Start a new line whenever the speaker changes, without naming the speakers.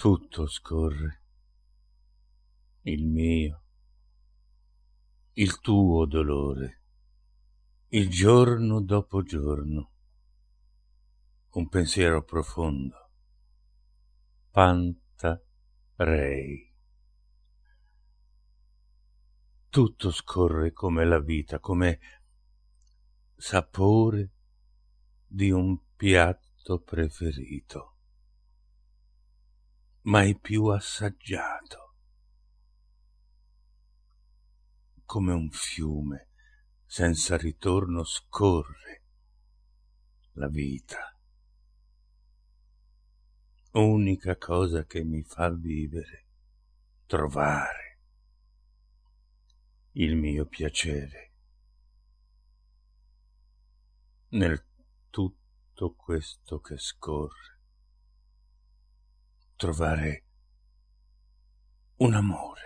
tutto scorre. Il mio, il tuo dolore, il giorno dopo giorno, un pensiero profondo. Panta rei. Tutto scorre come la vita, come sapore di un piatto preferito mai più assaggiato. Come un fiume senza ritorno scorre la vita. Unica cosa che mi fa vivere, trovare il mio piacere. Nel tutto questo che scorre, trovare un amore.